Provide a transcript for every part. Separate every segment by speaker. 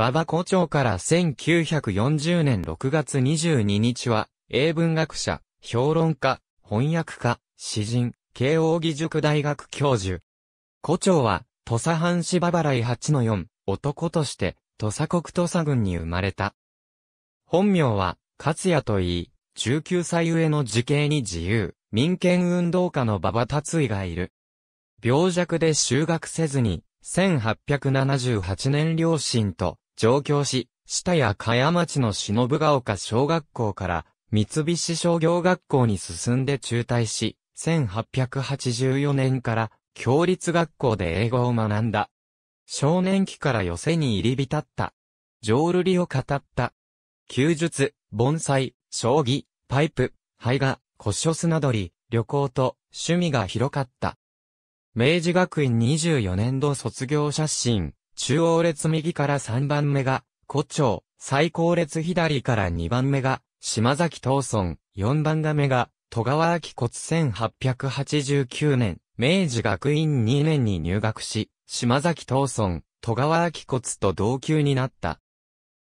Speaker 1: 馬場校長から1940年6月22日は、英文学者、評論家、翻訳家、詩人、慶応義塾大学教授。校長は、土佐藩士馬原井八の4、男として、土佐国土佐軍に生まれた。本名は、勝也と言い、19歳上の時系に自由、民権運動家の馬場達井がいる。病弱で修学せずに、1878年両親と上京し、下や茅町の忍ヶ丘小学校から三菱商業学校に進んで中退し、1884年から共立学校で英語を学んだ。少年期から寄せに入り浸った。浄瑠璃を語った。休術、盆栽、将棋、パイプ、肺が、古書砂取り、旅行と趣味が広かった。明治学院24年度卒業写真。中央列右から3番目が、胡蝶、最高列左から2番目が、島崎東村、4番が目が、戸川明骨1889年、明治学院2年に入学し、島崎東村、戸川明骨と同級になった。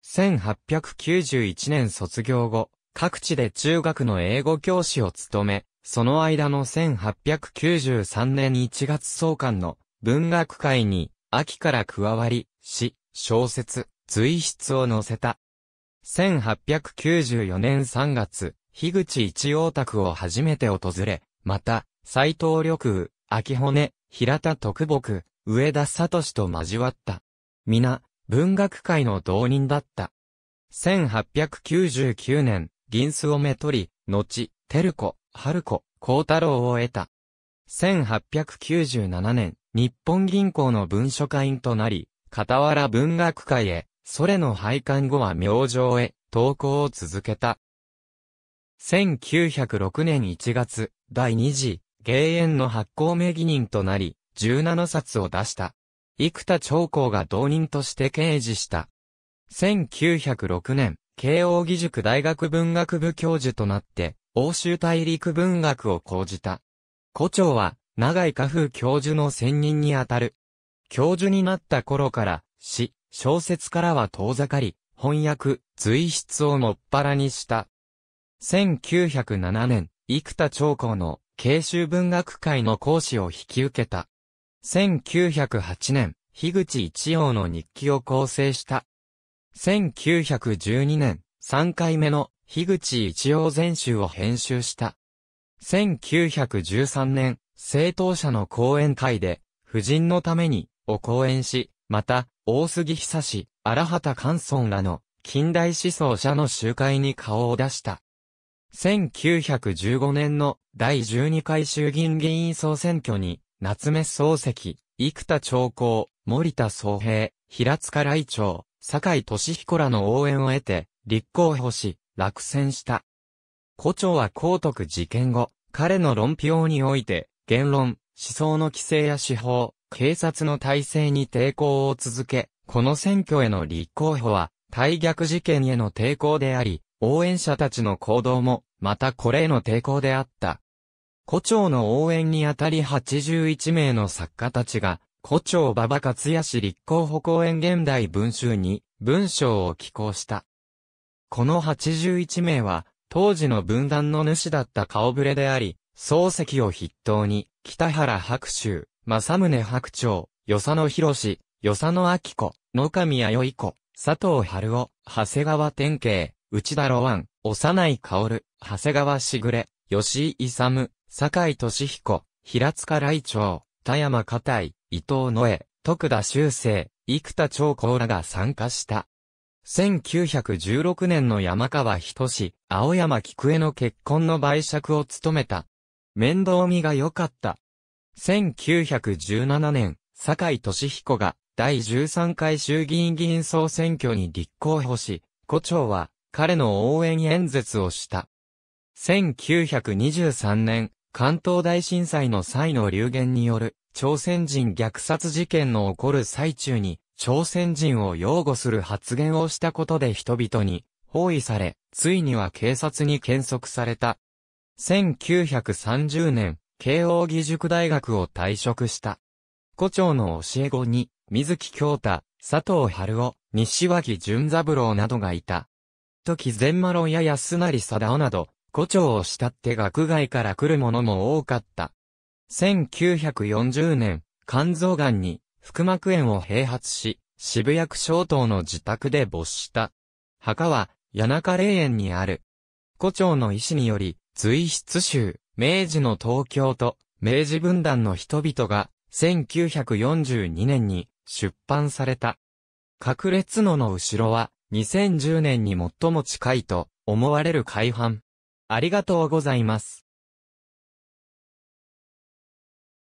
Speaker 1: 1891年卒業後、各地で中学の英語教師を務め、その間の1893年1月創刊の文学界に秋から加わり、詩、小説、随筆を載せた。1894年3月、樋口一葉宅を初めて訪れ、また、斎藤緑雨、秋骨、平田徳木、上田聡と交わった。皆、文学界の同人だった。1899年、銀子をめとり、後、照子、春子、光太郎を得た。1897年、日本銀行の文書会員となり、傍ら文学界へ、それの廃刊後は明星へ、投稿を続けた。1906年1月、第2次、芸園の発行名義人となり、17冊を出した。幾田長江が同人として掲示した。1906年、慶應義塾大学文学部教授となって、欧州大陸文学を講じた。古蝶は、長井家風教授の専任にあたる。教授になった頃から、詩、小説からは遠ざかり、翻訳、随筆をもっぱらにした。1907年、生田長江の慶州文学会の講師を引き受けた。1908年、樋口一葉の日記を構成した。1912年、3回目の樋口一葉全集を編集した。1913年、政党者の講演会で、夫人のために、を講演し、また、大杉久志、荒畑寛村らの、近代思想者の集会に顔を出した。1915年の第12回衆議院議員総選挙に、夏目漱石、生田長江、森田宗平、平塚来長、坂井俊彦らの応援を得て、立候補し、落選した。古町は高徳事件後、彼の論評において、言論、思想の規制や司法、警察の体制に抵抗を続け、この選挙への立候補は、大逆事件への抵抗であり、応援者たちの行動も、またこれへの抵抗であった。胡蝶の応援にあたり81名の作家たちが、胡蝶馬場勝氏立候補公演現代文集に文章を寄稿した。この81名は、当時の分断の主だった顔ぶれであり、漱石を筆頭に、北原白秋、正宗白鳥、与謝野博士、与謝野明子、野上弥生子、佐藤春夫、長谷川天慶、内田露安、幼い薫、長谷川しぐれ、吉井勇、坂井俊彦、平塚来鳥、田山片井、伊藤野江、徳田修正、生田長光らが参加した。1916年の山川仁志、青山菊江の結婚の売借を務めた面倒見が良かった。1917年、坂井俊彦が第13回衆議院議員総選挙に立候補し、胡蝶は彼の応援演説をした。1923年、関東大震災の際の流言による朝鮮人虐殺事件の起こる最中に、朝鮮人を擁護する発言をしたことで人々に包囲され、ついには警察に検索された。1930年、慶応義塾大学を退職した。古町の教え子に、水木京太、佐藤春夫、西脇淳三郎などがいた。時善麻呂や安成貞夫など、古町を慕って学外から来る者も多かった。1940年、肝臓癌に腹膜炎を併発し、渋谷区小東の自宅で没した。墓は、谷中霊園にある。古町の医師により、随筆集、明治の東京と、明治分断の人々が、1942年に出版された。隠れ角の後ろは、2010年に最も近いと思われる改版。ありがとうございます。